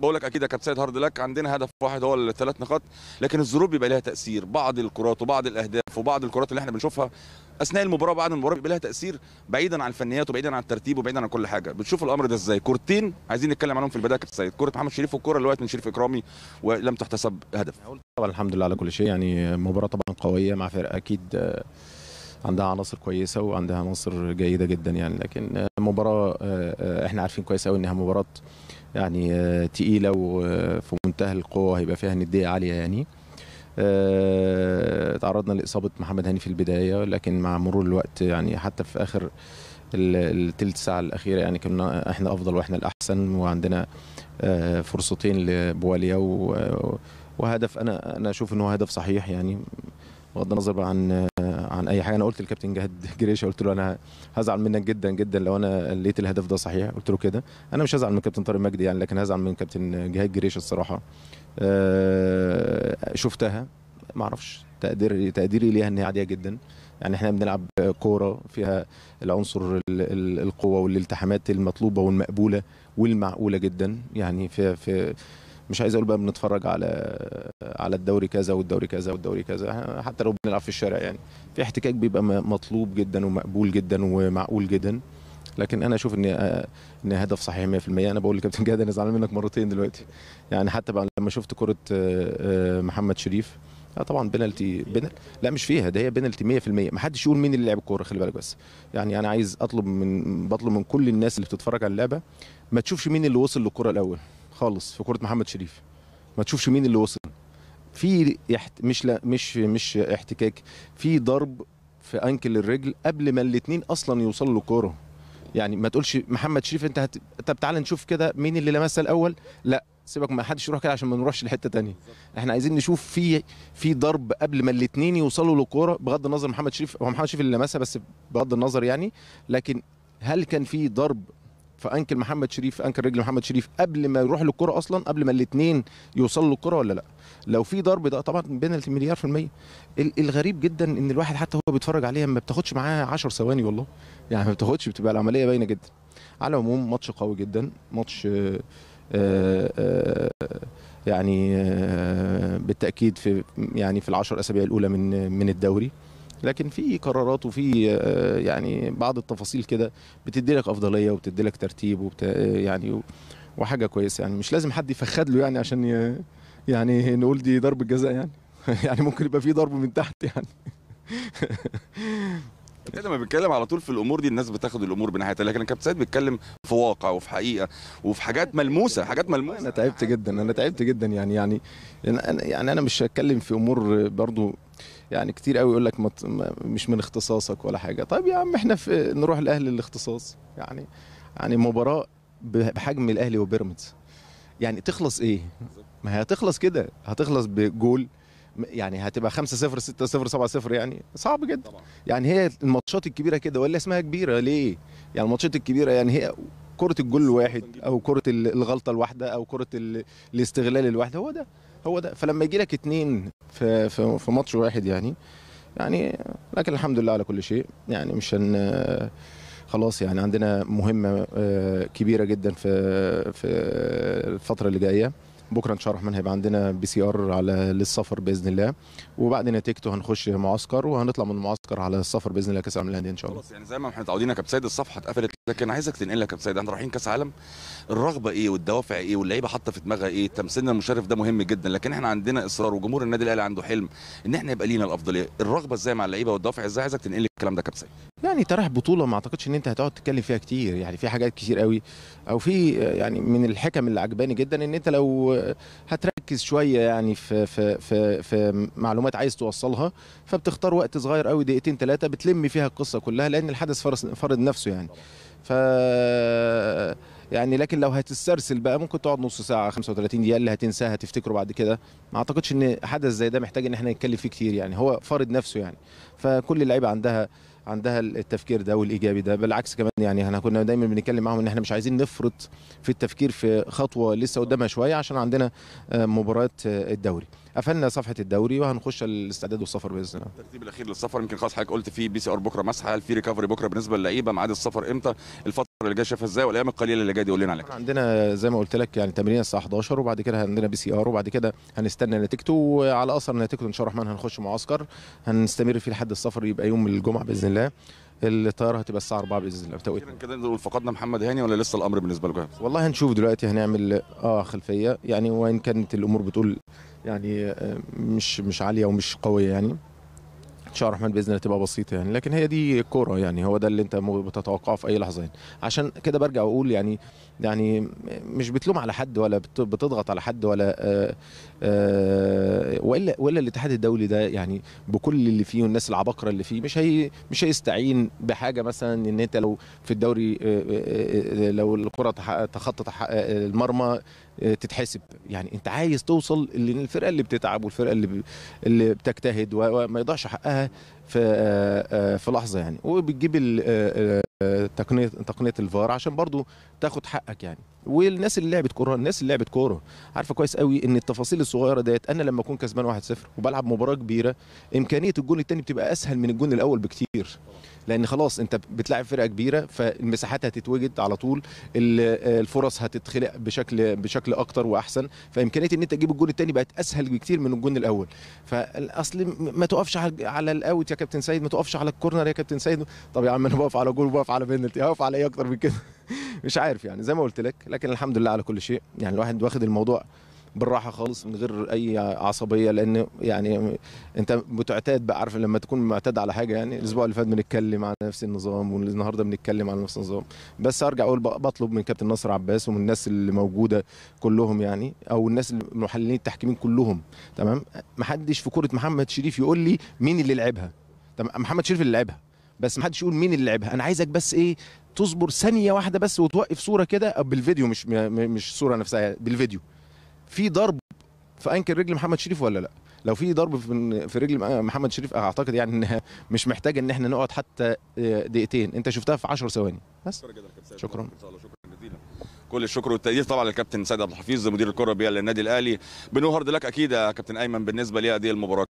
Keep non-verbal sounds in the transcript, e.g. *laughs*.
بقول لك اكيد يا كابتن سيد هارد لك عندنا هدف واحد هو الثلاث نقاط لكن الظروف بيبقى لها تاثير بعض الكرات وبعض الاهداف وبعض الكرات اللي احنا بنشوفها اثناء المباراه وبعد المباراه بيبقى لها تاثير بعيدا عن الفنيات وبعيدا عن الترتيب وبعيدا عن كل حاجه بتشوف الامر ده ازاي كورتين عايزين نتكلم عنهم في البدايه كابتن سيد كره محمد شريف والكره اللي وقعت من شريف اكرامي ولم تحتسب هدف طبعا الحمد لله على كل شيء يعني مباراه طبعا قويه مع فرقه اكيد آه، عندها عناصر كويسه وعندها عناصر جيده جدا يعني لكن مباراه آه، احنا عارفين كويس قوي انها مباراه يعني آه، تقيله وفي منتهى القوه هيبقى فيها نديه عاليه يعني آه، تعرضنا لاصابه محمد هاني في البدايه لكن مع مرور الوقت يعني حتى في اخر الثلث ساعه الاخيره يعني كنا احنا افضل واحنا الاحسن وعندنا فرصتين لبواليا وهدف انا انا اشوف ان هو هدف صحيح يعني بغض النظر بقى عن عن اي حاجه انا قلت للكابتن جهاد جريشه قلت له انا هزعل منك جدا جدا لو انا لقيت الهدف ده صحيح قلت له كده انا مش هزعل من كابتن طارق مجدي يعني لكن هزعل من كابتن جهاد جريشه الصراحه آه، شفتها ما اعرفش تقدير تقديري ليها ان هي عاديه جدا يعني احنا بنلعب كوره فيها العنصر القوه والالتحامات المطلوبه والمقبوله والمعقوله جدا يعني في في مش عايز اقول بقى بنتفرج على على الدوري كذا والدوري كذا والدوري كذا حتى لو بنلعب في الشارع يعني في احتكاك بيبقى مطلوب جدا ومقبول جدا ومعقول جدا لكن انا اشوف ان ان هدف صحيح 100% انا بقول لكابتن جاد انا زعلان منك مرتين دلوقتي يعني حتى بعد لما شفت كره محمد شريف آه طبعا بنالتي بنال لا مش فيها ده هي بنالتي 100% ما حدش يقول مين اللي لعب الكوره خلي بالك بس يعني انا عايز اطلب من بطلب من كل الناس اللي بتتفرج على اللعبه ما تشوفش مين اللي وصل للكوره الاول خالص في كره محمد شريف ما تشوفش مين اللي وصل في يحت... مش لا مش مش احتكاك في ضرب في انكل الرجل قبل ما الاثنين اصلا يوصلوا للكوره يعني ما تقولش محمد شريف انت هت... طب تعالى نشوف كده مين اللي لمسها الاول لا سيبك ما حدش يروح كده عشان ما نروحش لحته تانية احنا عايزين نشوف في في ضرب قبل ما الاثنين يوصلوا للكوره بغض النظر محمد شريف هو محمد شريف اللي لمسها بس بغض النظر يعني لكن هل كان في ضرب فانكل محمد شريف انكل رجل محمد شريف قبل ما يروح للكره اصلا قبل ما الاثنين يوصلوا للكره ولا لا لو في ضرب ده طبعا بينالتي مليار في الميه الغريب جدا ان الواحد حتى هو بيتفرج عليها ما بتاخدش معاه 10 ثواني والله يعني ما بتاخدش بتبقى العمليه باينه جدا على العموم ماتش قوي جدا ماتش آه، آه، آه، يعني بالتاكيد في يعني في العشر اسابيع الاولى من من الدوري لكن في قرارات وفي آه، يعني بعض التفاصيل كده بتدي لك افضليه وبتدي لك ترتيب وبت آه، يعني وحاجه كويسه يعني مش لازم حد يفخد له يعني عشان يعني نقول دي ضربه جزاء يعني *laughs* يعني ممكن يبقى في ضرب من تحت يعني *laughs* انا ايه لما بيتكلم على طول في الامور دي الناس بتاخد الامور بناحيتها لكن الكابتن سيد بيتكلم في واقع وفي حقيقه وفي حاجات ملموسه حاجات ملموسه انا تعبت جدا انا تعبت جدا يعني يعني يعني انا مش هتكلم في امور برضو يعني كتير قوي يقول لك مش من اختصاصك ولا حاجه طيب يا عم احنا في نروح لاهل الاختصاص يعني يعني مباراه بحجم الاهلي وبيراميدز يعني تخلص ايه ما هي هتخلص كده هتخلص بجول يعني هتبقى 5 0 6 0 7 0 يعني صعب جدا يعني هي الماتشات الكبيره كده ولا اسمها كبيره ليه يعني الماتشات الكبيره يعني هي كره الجول الواحد او كره الغلطه الواحده او كره الاستغلال الواحد هو ده هو ده فلما يجي لك اتنين في في, في ماتش واحد يعني يعني لكن الحمد لله على كل شيء يعني مش هن خلاص يعني عندنا مهمه آه، كبيره جدا في في الفتره اللي جايه بكره ان شاء الله الرحمن هيبقى عندنا بي سي ار على للسفر باذن الله وبعد نتيجته هنخش معسكر وهنطلع من المعسكر على السفر باذن الله كاس العالم للانديه ان شاء الله خلاص يعني زي ما احنا متعودين يا كابتن سيد الصفحه اتقفلت لكن عايزك تنقل يا كابتن سيد احنا رايحين كاس عالم الرغبه ايه والدوافع ايه واللعيبه حاطه في دماغها ايه تمثيلنا المشرف ده مهم جدا لكن احنا عندنا اصرار وجمهور النادي الاهلي عنده حلم ان احنا يبقى لينا الافضليه الرغبه ازاي مع اللعيبه والدوافع ازاي عايزك تنقل الكلام ده كبسيد يعني ترى بطوله ما اعتقدش ان انت هتقعد تتكلم فيها كتير يعني في حاجات كتير قوي او في يعني من الحكم اللي عجباني جدا ان انت لو هتركز شويه يعني في في في, في معلومات عايز توصلها فبتختار وقت صغير قوي دقيقتين ثلاثه بتلم فيها القصه كلها لان الحدث فرض نفسه يعني ف يعني لكن لو هتسترسل بقى ممكن تقعد نص ساعه 35 دقيقه اللي هتنساها هتفتكره بعد كده ما اعتقدش ان حدث زي ده محتاج ان احنا نتكلم فيه كتير يعني هو فارض نفسه يعني فكل اللعيبه عندها عندها التفكير ده والايجابي ده بالعكس كمان يعني احنا كنا دايما بنتكلم معاهم ان احنا مش عايزين نفرط في التفكير في خطوه لسه قدامها شويه عشان عندنا آه، مباراه آه، الدوري قفلنا صفحه الدوري وهنخش الاستعداد والسفر باذن الله الترتيب الاخير للسفر يمكن خلاص حضرتك قلت في بي سي ار بكره مسح هل في ريكفري بكره بالنسبه للعيبه ميعاد السفر امتى الفتره اللي ازاي والايام القليله اللي جايه دي قول لنا عليها عندنا زي ما قلت لك يعني تمرين الساعه 11 وبعد كده عندنا بي سي ار وبعد كده هنستنى نتيجته وعلى اثر نتيجته ان شاء الله الرحمن هنخش معسكر هنستمر فيه لحد السفر يبقى يوم الجمعه باذن الله الطياره هتبقى الساعه 4 باذن الله بتوقيت كده نقول فقدنا محمد هاني ولا لسه الامر بالنسبه لكم والله هنشوف دلوقتي هنعمل اه خلفيه يعني وان كانت الامور بتقول يعني آه، مش مش عاليه ومش قويه يعني ان شاء الله الرحمن باذن الله تبقى بسيطه يعني لكن هي دي الكوره يعني هو ده اللي انت بتتوقعه في اي لحظه يعني عشان كده برجع واقول يعني يعني مش بتلوم على حد ولا بتضغط على حد ولا آه، آه، والا والا الاتحاد الدولي ده يعني بكل اللي فيه والناس العباقره اللي فيه مش هي مش هيستعين بحاجه مثلا ان انت لو في الدوري آه، لو الكره تخطط المرمى تتحسب يعني انت عايز توصل للفرقه اللي بتتعب والفرقه اللي اللي بتجتهد وما يضيعش حقها uh, في آه، آه، في لحظه يعني وبتجيب آه، تقنيه تقنيه الفار عشان برضو تاخد حقك يعني والناس اللي لعبت كوره الناس اللي لعبت كوره عارفه كويس قوي ان التفاصيل الصغيره ديت انا لما اكون كسبان 1-0 وبلعب مباراه كبيره امكانيه الجون الثاني بتبقى اسهل من الجون الاول بكتير لان خلاص انت بتلاعب فرقه كبيره فالمساحات هتتوجد على طول الفرص هتتخلق بشكل بشكل اكتر واحسن فامكانيه ان انت تجيب الجون الثاني بقت اسهل بكتير من الجون الاول فالاصل ما تقفش على الاوت يا كابتن سيد ما تقفش على الكورنر يا كابتن سيد طب يا عم انا بقف على جول وبقف على بينالتي هقف على ايه اكتر من كده *laughs* مش عارف يعني زي ما قلت لك لكن الحمد لله على كل شيء يعني الواحد واخد الموضوع بالراحه خالص من غير اي عصبيه لان يعني انت بتعتاد بقى عارف لما تكون معتاد على حاجه يعني الاسبوع اللي فات بنتكلم على نفس النظام والنهارده بنتكلم على نفس النظام بس ارجع اقول بطلب من كابتن نصر عباس ومن الناس اللي موجوده كلهم يعني او الناس المحللين التحكيمين كلهم تمام محدش في كوره محمد شريف يقول لي مين اللي لعبها طب محمد شريف اللي لعبها بس ما حدش يقول مين اللي لعبها انا عايزك بس ايه تصبر ثانيه واحده بس وتوقف صوره كده بالفيديو مش مش صوره نفسها بالفيديو في ضرب في انكل رجل محمد شريف ولا لا لو في ضرب في رجل محمد شريف اعتقد يعني انها *laughs* مش محتاجه ان احنا نقعد حتى آه، دقيقتين انت شفتها في 10 ثواني بس شكرا كل الشكر والتقدير طبعا للكابتن سيد عبد الحفيظ مدير الكره الرياضيه للنادي الاهلي بنهارد لك اكيد يا كابتن ايمن بالنسبه لهذه المباراه